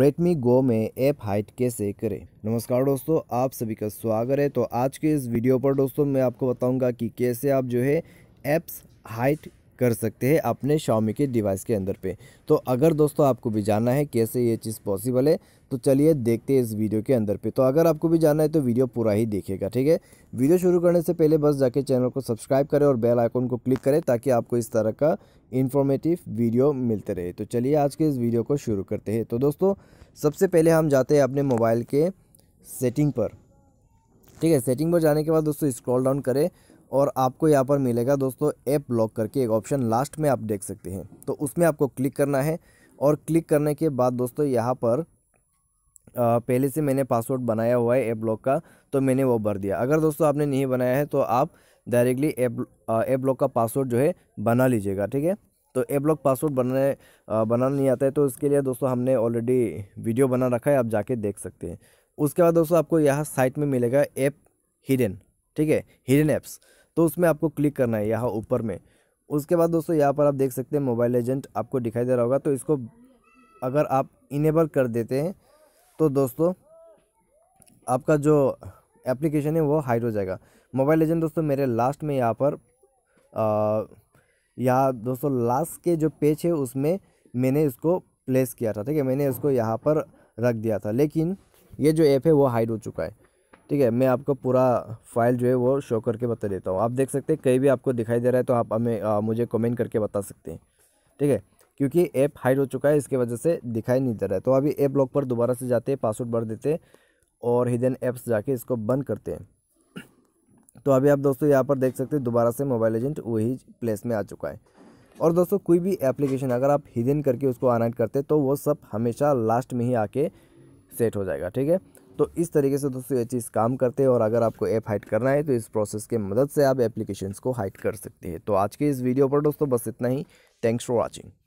Redmi गो में app height कैसे करें नमस्कार दोस्तों आप सभी का स्वागत है तो आज के इस वीडियो पर दोस्तों मैं आपको बताऊंगा कि कैसे आप जो है ऐप्स हाइट कर सकते हैं अपने शॉमी के डिवाइस के अंदर पे तो अगर दोस्तों आपको भी जानना है कैसे ये चीज़ पॉसिबल है तो चलिए देखते हैं इस वीडियो के अंदर पे तो अगर आपको भी जानना है तो वीडियो पूरा ही देखेगा ठीक है वीडियो शुरू करने से पहले बस जाके चैनल को सब्सक्राइब करें और बेल आइकॉन को क्लिक करें ताकि आपको इस तरह का इन्फॉर्मेटिव वीडियो मिलते रहे तो चलिए आज के इस वीडियो को शुरू करते हैं तो दोस्तों सबसे पहले हम जाते हैं अपने मोबाइल के सेटिंग पर ठीक है सेटिंग पर जाने के बाद दोस्तों स्क्रॉल डाउन करें और आपको यहाँ पर मिलेगा दोस्तों ऐप लॉक करके एक ऑप्शन लास्ट में आप देख सकते हैं तो उसमें आपको क्लिक करना है और क्लिक करने के बाद दोस्तों यहाँ पर आ, पहले से मैंने पासवर्ड बनाया हुआ है ऐप लॉक का तो मैंने वो भर दिया अगर दोस्तों आपने नहीं बनाया है तो आप डायरेक्टली ऐप ऐप ब्लॉक का पासवर्ड जो है बना लीजिएगा ठीक है तो ऐप लॉक पासवर्ड बनाने बनाना नहीं आता है तो उसके लिए दोस्तों हमने ऑलरेडी वीडियो बना रखा है आप जाके देख सकते हैं उसके बाद दोस्तों आपको यहाँ साइट में मिलेगा ऐप हिडन ठीक है हिडन ऐप्स तो उसमें आपको क्लिक करना है यहाँ ऊपर में उसके बाद दोस्तों यहाँ पर आप देख सकते हैं मोबाइल एजेंट आपको दिखाई दे रहा होगा तो इसको अगर आप इनेबल कर देते हैं तो दोस्तों आपका जो एप्लीकेशन है वो हाइड हो जाएगा मोबाइल एजेंट दोस्तों मेरे लास्ट में यहाँ पर यहाँ दोस्तों लास्ट के जो पेज है उसमें मैंने इसको प्लेस किया था ठीक है मैंने इसको यहाँ पर रख दिया था लेकिन ये जो ऐप है वो हाइड हो चुका है ठीक है मैं आपको पूरा फाइल जो है वो शो करके बता देता हूँ आप देख सकते हैं कहीं भी आपको दिखाई दे रहा है तो आप हमें मुझे कमेंट करके बता सकते हैं ठीक है क्योंकि ऐप हाइड हो चुका है इसके वजह से दिखाई नहीं दे रहा है तो अभी ऐप लॉक पर दोबारा से जाते हैं पासवर्ड भर देते और हिडन ऐप्स जाके इसको बंद करते हैं तो अभी आप दोस्तों यहाँ पर देख सकते हैं दोबारा से मोबाइल एजेंट वही प्लेस में आ चुका है और दोस्तों कोई भी एप्लीकेशन अगर आप हिडन करके उसको अनहाइड करते तो वो सब हमेशा लास्ट में ही आके सेट हो जाएगा ठीक है तो इस तरीके से दोस्तों ये चीज़ काम करते हैं और अगर आपको ऐप हाइट करना है तो इस प्रोसेस के मदद से आप एप्लीकेशन को हाइड कर सकते हैं तो आज के इस वीडियो पर दोस्तों बस इतना ही थैंक्स फॉर वॉचिंग